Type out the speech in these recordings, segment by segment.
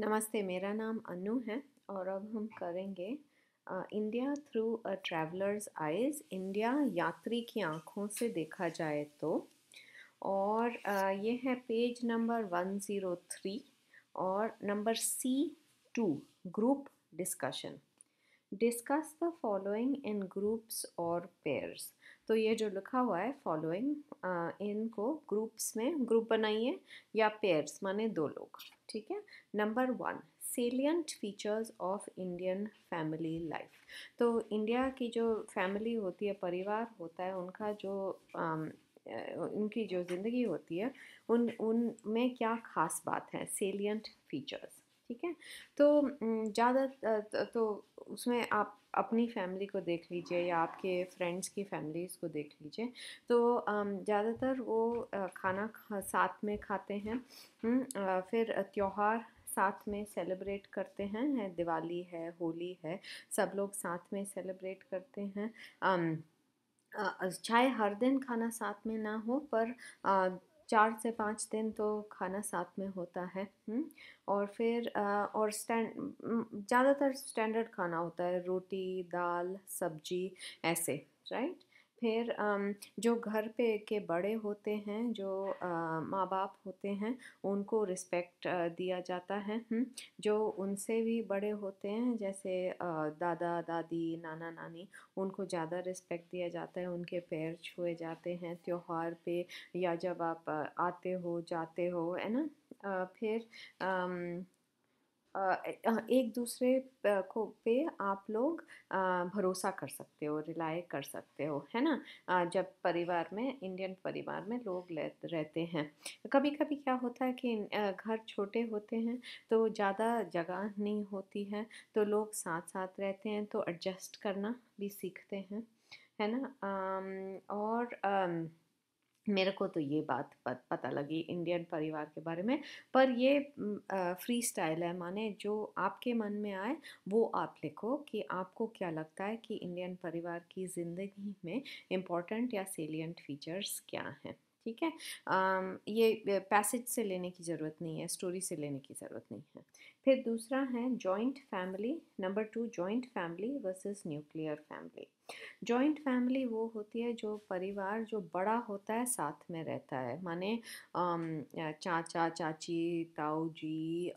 नमस्ते मेरा नाम अनु है और अब हम करेंगे India through a traveller's eyes India यात्री की आँखों से देखा जाए तो और आ, ये है page number one zero three और number C two group discussion discuss the following in groups और पेयर्स तो ये जो लिखा हुआ है फॉलोइंग इनको ग्रुप्स में ग्रुप बनाइए या पेयर्स माने दो लोग ठीक है number one salient features of Indian family life तो इंडिया की जो फैमिली होती है परिवार होता है उनका जो उनकी जो ज़िंदगी होती है उन उन में क्या खास बात है सेलियंट फीचर्स ठीक है तो ज़्यादा तो, तो उसमें आप अपनी फैमिली को देख लीजिए या आपके फ्रेंड्स की फैमिलीज़ को देख लीजिए तो ज़्यादातर वो खाना साथ में खाते हैं फिर त्यौहार साथ में सेलिब्रेट करते हैं है दिवाली है होली है सब लोग साथ में सेलिब्रेट करते हैं चाहे हर दिन खाना साथ में ना हो पर चार से पाँच दिन तो खाना साथ में होता है और फिर और स्टैंड ज़्यादातर स्टैंडर्ड खाना होता है रोटी दाल सब्जी ऐसे राइट फिर जो घर पे के बड़े होते हैं जो माँ बाप होते हैं उनको रिस्पेक्ट दिया जाता है जो उनसे भी बड़े होते हैं जैसे दादा दादी नाना नानी उनको ज़्यादा रिस्पेक्ट दिया जाता है उनके पैर छुए जाते हैं त्यौहार पे या जब आप आते हो जाते हो है ना फिर एक दूसरे को पे आप लोग भरोसा कर सकते हो रिलाय कर सकते हो है ना जब परिवार में इंडियन परिवार में लोग रहते हैं कभी कभी क्या होता है कि घर छोटे होते हैं तो ज़्यादा जगह नहीं होती है तो लोग साथ साथ रहते हैं तो एडजस्ट करना भी सीखते हैं है ना और मेरे को तो ये बात पता लगी इंडियन परिवार के बारे में पर ये फ्री स्टाइल है माने जो आपके मन में आए वो आप लिखो कि आपको क्या लगता है कि इंडियन परिवार की ज़िंदगी में इम्पॉर्टेंट या सेलियंट फीचर्स क्या हैं ठीक है आ, ये पैसेज से लेने की ज़रूरत नहीं है स्टोरी से लेने की ज़रूरत नहीं है फिर दूसरा है joint family number two joint family versus nuclear family joint family वो होती है जो परिवार जो बड़ा होता है साथ में रहता है माने चाचा चाची ताऊ जी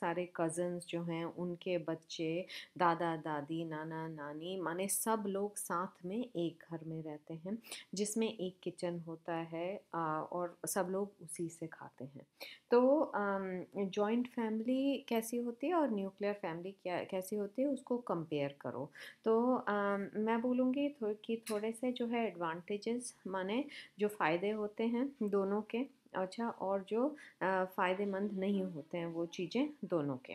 सारे कज़न्स जो हैं उनके बच्चे दादा दादी नाना नानी माने सब लोग साथ में एक घर में रहते हैं जिसमें एक किचन होता है और सब लोग उसी से खाते हैं तो जॉइंट फैमिली कैसी होती है और न्यूक्लियर फैमिली क्या कैसी होती है उसको कंपेयर करो तो मैं बोलूँगी थो कि थोड़े से जो है एडवांटेजेस माने जो फ़ायदे होते हैं दोनों के अच्छा और जो फ़ायदेमंद नहीं होते हैं वो चीज़ें दोनों के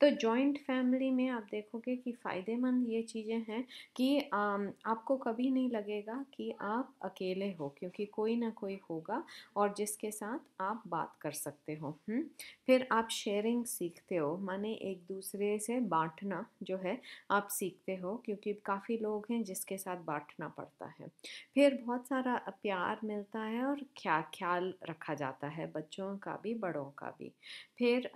तो जॉइंट फैमिली में आप देखोगे कि फ़ायदेमंद ये चीज़ें हैं कि आपको कभी नहीं लगेगा कि आप अकेले हो क्योंकि कोई ना कोई होगा और जिसके साथ आप बात कर सकते हो हुँ? फिर आप शेयरिंग सीखते हो माने एक दूसरे से बांटना जो है आप सीखते हो क्योंकि काफ़ी लोग हैं जिसके साथ बांटना पड़ता है फिर बहुत सारा प्यार मिलता है और ख्या ख्याल रखा देखा जाता है बच्चों का भी बड़ों का भी फिर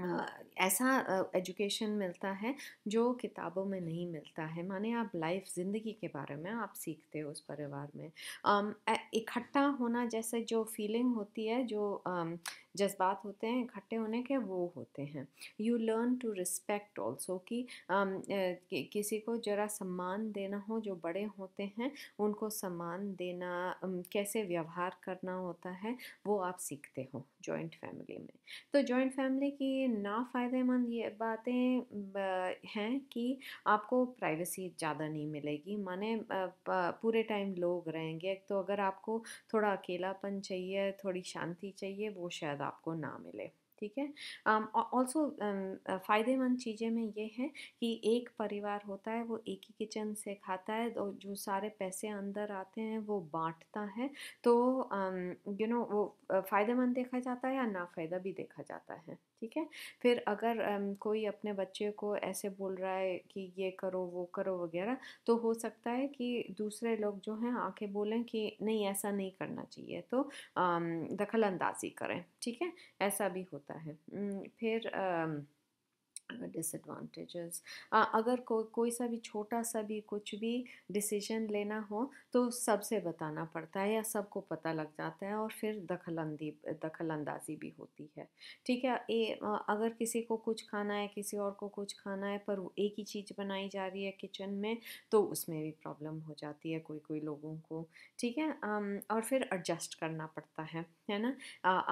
ऐसा एजुकेशन मिलता है जो किताबों में नहीं मिलता है माने आप लाइफ ज़िंदगी के बारे में आप सीखते हो उस परिवार में इकट्ठा होना जैसे जो फीलिंग होती है जो जज्बात होते हैं इकट्ठे होने के वो होते हैं you learn to respect also कि किसी को ज़रा सम्मान देना हो जो बड़े होते हैं उनको सम्मान देना कैसे व्यवहार करना होता है वो आप सीखते हो जॉइंट फैमिली में तो जॉइंट फैमिली की लिए ना फ़ायदेमंद ये बातें हैं कि आपको प्राइवेसी ज़्यादा नहीं मिलेगी माने पूरे टाइम लोग रहेंगे तो अगर आपको थोड़ा अकेलापन चाहिए थोड़ी शांति चाहिए वो शायद आपको ना मिले ठीक है ऑल्सो फ़ायदेमंद चीज़ें में ये है कि एक परिवार होता है वो एक ही किचन से खाता है और जो सारे पैसे अंदर आते हैं वो बांटता है तो यू नो वो फ़ायदेमंद देखा जाता है या ना फायदा भी देखा जाता है ठीक है फिर अगर um, कोई अपने बच्चे को ऐसे बोल रहा है कि ये करो वो करो वगैरह तो हो सकता है कि दूसरे लोग जो हैं आके बोलें कि नहीं ऐसा नहीं करना चाहिए तो um, दखल अंदाजी करें ठीक है ऐसा भी होता होता है फिर आ, डिसएडवांटेजेस अगर को, कोई सा भी छोटा सा भी कुछ भी डिसीजन लेना हो तो सबसे बताना पड़ता है या सबको पता लग जाता है और फिर दखलंदी दखलंदाजी भी होती है ठीक है ए, अगर किसी को कुछ खाना है किसी और को कुछ खाना है पर एक ही चीज़ बनाई जा रही है किचन में तो उसमें भी प्रॉब्लम हो जाती है कोई कोई लोगों को ठीक है और फिर एडजस्ट करना पड़ता है है ना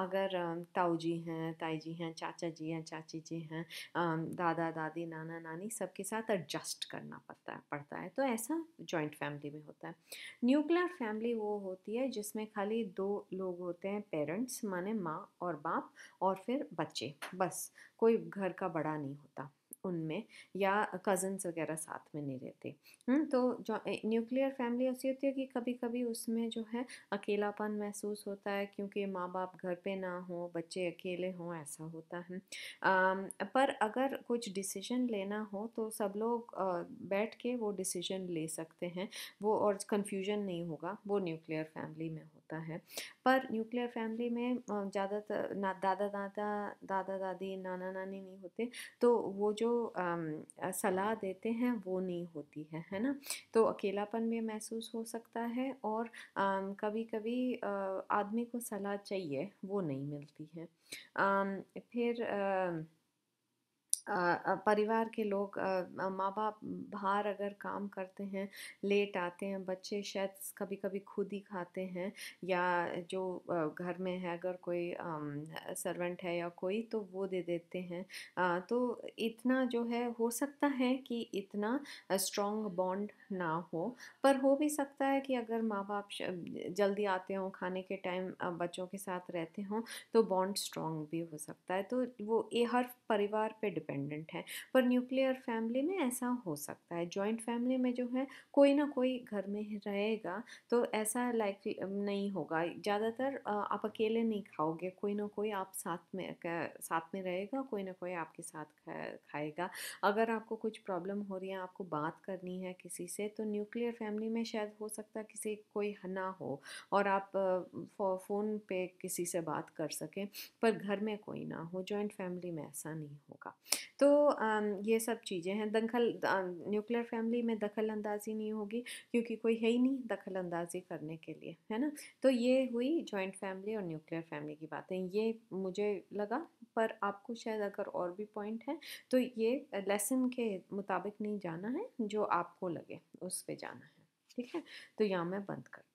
अगर ताऊ जी हैं ताई जी हैं चाचा जी हैं चाची जी हैं दादा दादी नाना नानी सबके साथ एडजस्ट करना पड़ता है पड़ता है तो ऐसा जॉइंट फैमिली में होता है न्यूक्लियर फैमिली वो होती है जिसमें खाली दो लोग होते हैं पेरेंट्स माने माँ और बाप और फिर बच्चे बस कोई घर का बड़ा नहीं होता उनमें या कज़न्स वगैरह साथ में नहीं रहते हुँ? हम्म, तो जो न्यूक्लियर फैमिली ऐसी होती है कि कभी कभी उसमें जो है अकेलापन महसूस होता है क्योंकि माँ बाप घर पे ना हो बच्चे अकेले हों ऐसा होता है आ, पर अगर कुछ डिसीजन लेना हो तो सब लोग बैठ के वो डिसीजन ले सकते हैं वो और कन्फ्यूजन नहीं होगा वो न्यूक्लियर फैमिली में होता है पर न्यूक्लियर फैमिली में ज़्यादातर ना दादा दादा दादा दादी नाना नानी नहीं होते तो वो जो सलाह देते हैं वो नहीं होती है है ना तो अकेलापन भी महसूस हो सकता है और कभी कभी आदमी को सलाह चाहिए वो नहीं मिलती है फिर परिवार के लोग माँ बाप बाहर अगर काम करते हैं लेट आते हैं बच्चे शायद कभी कभी खुद ही खाते हैं या जो घर में है अगर कोई सर्वेंट है या कोई तो वो दे देते हैं तो इतना जो है हो सकता है कि इतना स्ट्रॉन्ग बॉन्ड ना हो पर हो भी सकता है कि अगर माँ बाप जल्दी आते हों खाने के टाइम बच्चों के साथ रहते हों तो बॉन्ड स्ट्रॉन्ग भी हो सकता है तो वो ये हर परिवार पे डिपेंड डिपेंडेंट है पर न्यूक्लियर फैमिली में ऐसा हो सकता है जॉइंट फैमिली में जो है कोई ना कोई घर में रहेगा तो ऐसा लाइक नहीं होगा ज़्यादातर आप अकेले नहीं खाओगे कोई ना कोई आप साथ में साथ में रहेगा कोई ना कोई आपके साथ खाएगा अगर आपको कुछ प्रॉब्लम हो रही है आपको बात करनी है किसी से तो न्यूक्लियर फैमिली में शायद हो सकता है किसी कोई ना हो और आप फ़ोन पे किसी से बात कर सकें पर घर में कोई ना हो जॉइंट फैमिली में ऐसा नहीं होगा तो ये सब चीज़ें हैं दखल न्यूक्लियर फैमिली में दखल अंदाजी नहीं होगी क्योंकि कोई है ही नहीं दखल अंदाजी करने के लिए है ना तो ये हुई जॉइंट फैमिली और न्यूक्लियर फैमिली की बातें ये मुझे लगा पर आपको शायद अगर और भी पॉइंट है तो ये लेसन के मुताबिक नहीं जाना है जो आपको लगे उस पर जाना है ठीक है तो यहाँ मैं बंद कर